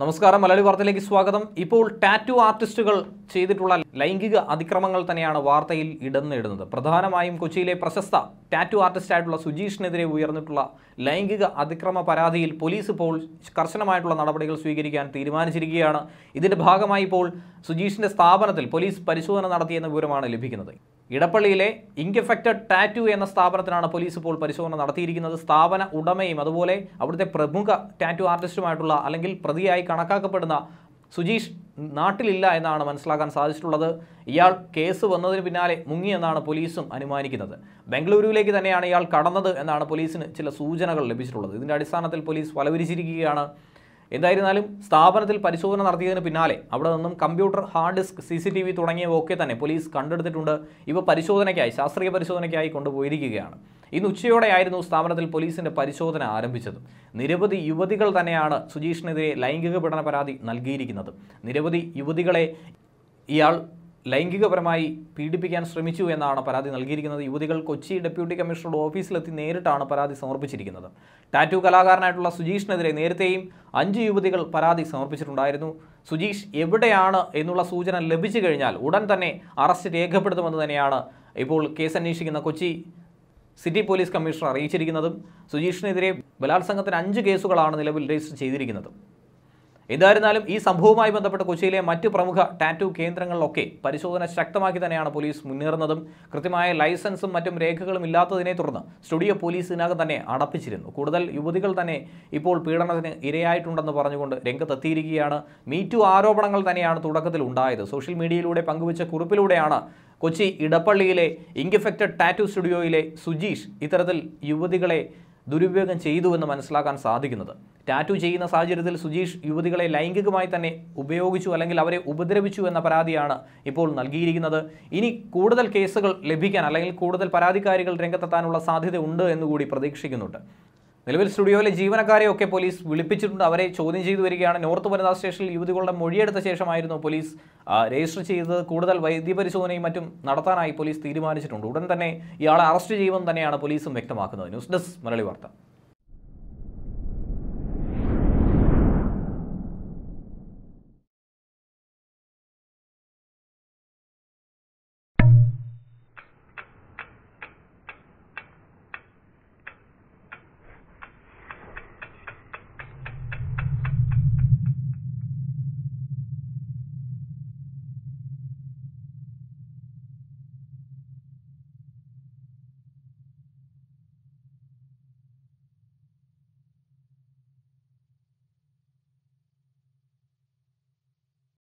നമസ്കാരം മലയാളി വാർത്തയിലേക്ക് സ്വാഗതം ഇപ്പോൾ ടാറ്റു ആർട്ടിസ്റ്റുകൾ ചെയ്തിട്ടുള്ള ലൈംഗിക അതിക്രമങ്ങൾ തന്നെയാണ് വാർത്തയിൽ ഇടന്നിടുന്നത് പ്രധാനമായും കൊച്ചിയിലെ പ്രശസ്ത ടാറ്റു ആർട്ടിസ്റ്റായിട്ടുള്ള സുജീഷിനെതിരെ ഉയർന്നിട്ടുള്ള ലൈംഗിക അതിക്രമ പരാതിയിൽ പോലീസ് ഇപ്പോൾ കർശനമായിട്ടുള്ള നടപടികൾ സ്വീകരിക്കാൻ തീരുമാനിച്ചിരിക്കുകയാണ് ഇതിൻ്റെ ഭാഗമായി ഇപ്പോൾ സുജീഷിൻ്റെ സ്ഥാപനത്തിൽ പോലീസ് പരിശോധന നടത്തിയെന്ന വിവരമാണ് ലഭിക്കുന്നത് ഇടപ്പള്ളിയിലെ ഇൻകെഫക്റ്റഡ് ടാറ്റു എന്ന സ്ഥാപനത്തിനാണ് പോലീസ് ഇപ്പോൾ പരിശോധന നടത്തിയിരിക്കുന്നത് സ്ഥാപന ഉടമയും അതുപോലെ അവിടുത്തെ പ്രമുഖ ടാറ്റു ആർട്ടിസ്റ്റുമായിട്ടുള്ള അല്ലെങ്കിൽ പ്രതിയായി കണക്കാക്കപ്പെടുന്ന സുജീഷ് നാട്ടിലില്ല എന്നാണ് മനസ്സിലാക്കാൻ സാധിച്ചിട്ടുള്ളത് ഇയാൾ കേസ് വന്നതിന് പിന്നാലെ മുങ്ങിയെന്നാണ് പോലീസും അനുമാനിക്കുന്നത് ബംഗളൂരുവിലേക്ക് തന്നെയാണ് ഇയാൾ കടന്നത് എന്നാണ് പോലീസിന് ചില സൂചനകൾ ലഭിച്ചിട്ടുള്ളത് ഇതിൻ്റെ അടിസ്ഥാനത്തിൽ പോലീസ് വലവിരിച്ചിരിക്കുകയാണ് എന്തായിരുന്നാലും സ്ഥാപനത്തിൽ പരിശോധന നടത്തിയതിന് പിന്നാലെ അവിടെ നിന്നും computer hard disk C C T V തുടങ്ങിയവയൊക്കെ തന്നെ പോലീസ് കണ്ടെടുത്തിട്ടുണ്ട് ഇവ പരിശോധനയ്ക്കായി ശാസ്ത്രീയ പരിശോധനയ്ക്കായി കൊണ്ടുപോയിരിക്കുകയാണ് ഇന്ന് ഉച്ചയോടെയായിരുന്നു സ്ഥാപനത്തിൽ പോലീസിന്റെ പരിശോധന ആരംഭിച്ചത് നിരവധി യുവതികൾ തന്നെയാണ് സുജീഷിനെതിരെ ലൈംഗിക പീഡന പരാതി നൽകിയിരിക്കുന്നത് നിരവധി യുവതികളെ ഇയാൾ ലൈംഗികപരമായി പീഡിപ്പിക്കാൻ ശ്രമിച്ചു എന്നാണ് പരാതി നൽകിയിരിക്കുന്നത് യുവതികൾ കൊച്ചി ഡെപ്യൂട്ടി കമ്മീഷണറുടെ ഓഫീസിലെത്തി നേരിട്ടാണ് പരാതി സമർപ്പിച്ചിരിക്കുന്നത് ടാറ്റു കലാകാരനായിട്ടുള്ള സുജീഷിനെതിരെ നേരത്തെയും അഞ്ച് യുവതികൾ പരാതി സമർപ്പിച്ചിട്ടുണ്ടായിരുന്നു സുജീഷ് എവിടെയാണ് എന്നുള്ള സൂചന ലഭിച്ചു കഴിഞ്ഞാൽ ഉടൻ തന്നെ അറസ്റ്റ് രേഖപ്പെടുത്തുമെന്ന് തന്നെയാണ് ഇപ്പോൾ കേസ് അന്വേഷിക്കുന്ന കൊച്ചി സിറ്റി പോലീസ് കമ്മീഷണർ അറിയിച്ചിരിക്കുന്നതും സുജീഷിനെതിരെ ബലാത്സംഗത്തിന് അഞ്ച് കേസുകളാണ് നിലവിൽ രജിസ്റ്റർ ചെയ്തിരിക്കുന്നത് എന്തായിരുന്നാലും ഈ സംഭവവുമായി ബന്ധപ്പെട്ട് കൊച്ചിയിലെ മറ്റ് പ്രമുഖ ടാറ്റു കേന്ദ്രങ്ങളിലൊക്കെ പരിശോധന ശക്തമാക്കി തന്നെയാണ് പോലീസ് മുന്നേറുന്നതും കൃത്യമായ ലൈസൻസും മറ്റും രേഖകളും ഇല്ലാത്തതിനെ തുടർന്ന് സ്റ്റുഡിയോ പോലീസ് ഇതിനകം തന്നെ അടപ്പിച്ചിരുന്നു കൂടുതൽ യുവതികൾ തന്നെ ഇപ്പോൾ പീഡനത്തിന് ഇരയായിട്ടുണ്ടെന്ന് പറഞ്ഞുകൊണ്ട് രംഗത്തെത്തിയിരിക്കുകയാണ് മീറ്റു ആരോപണങ്ങൾ തന്നെയാണ് തുടക്കത്തിൽ ഉണ്ടായത് സോഷ്യൽ മീഡിയയിലൂടെ പങ്കുവച്ച കുറിപ്പിലൂടെയാണ് കൊച്ചി ഇടപ്പള്ളിയിലെ ഇൻഗിഫക്റ്റഡ് ടാറ്റു സ്റ്റുഡിയോയിലെ സുജീഷ് ഇത്തരത്തിൽ യുവതികളെ ദുരുപയോഗം ചെയ്തു എന്ന് മനസ്സിലാക്കാൻ സാധിക്കുന്നത് ടാറ്റു ചെയ്യുന്ന സാഹചര്യത്തിൽ സുജീഷ് യുവതികളെ ലൈംഗികമായി തന്നെ ഉപയോഗിച്ചു അല്ലെങ്കിൽ അവരെ ഉപദ്രവിച്ചു എന്ന പരാതിയാണ് ഇപ്പോൾ നൽകിയിരിക്കുന്നത് ഇനി കൂടുതൽ കേസുകൾ ലഭിക്കാൻ അല്ലെങ്കിൽ കൂടുതൽ പരാതിക്കാരികൾ രംഗത്തെത്താനുള്ള സാധ്യത ഉണ്ട് എന്നുകൂടി പ്രതീക്ഷിക്കുന്നുണ്ട് നിലവിൽ സ്റ്റുഡിയോയിലെ ജീവനക്കാരെയൊക്കെ പോലീസ് വിളിപ്പിച്ചിട്ടുണ്ട് അവരെ ചോദ്യം ചെയ്തു വരികയാണ് നോർത്ത് വനിതാ സ്റ്റേഷനിൽ യുവതികളുടെ മൊഴിയെടുത്ത ശേഷമായിരുന്നു പോലീസ് രജിസ്റ്റർ ചെയ്ത് കൂടുതൽ വൈദ്യപരിശോധനയും മറ്റും നടത്താനായി പോലീസ് തീരുമാനിച്ചിട്ടുണ്ട് ഉടൻ തന്നെ ഇയാളെ അറസ്റ്റ് ചെയ്യുമെന്ന് തന്നെയാണ് പോലീസും വ്യക്തമാക്കുന്നത് ന്യൂസ് ഡെസ്ക് മലയാളി വാർത്ത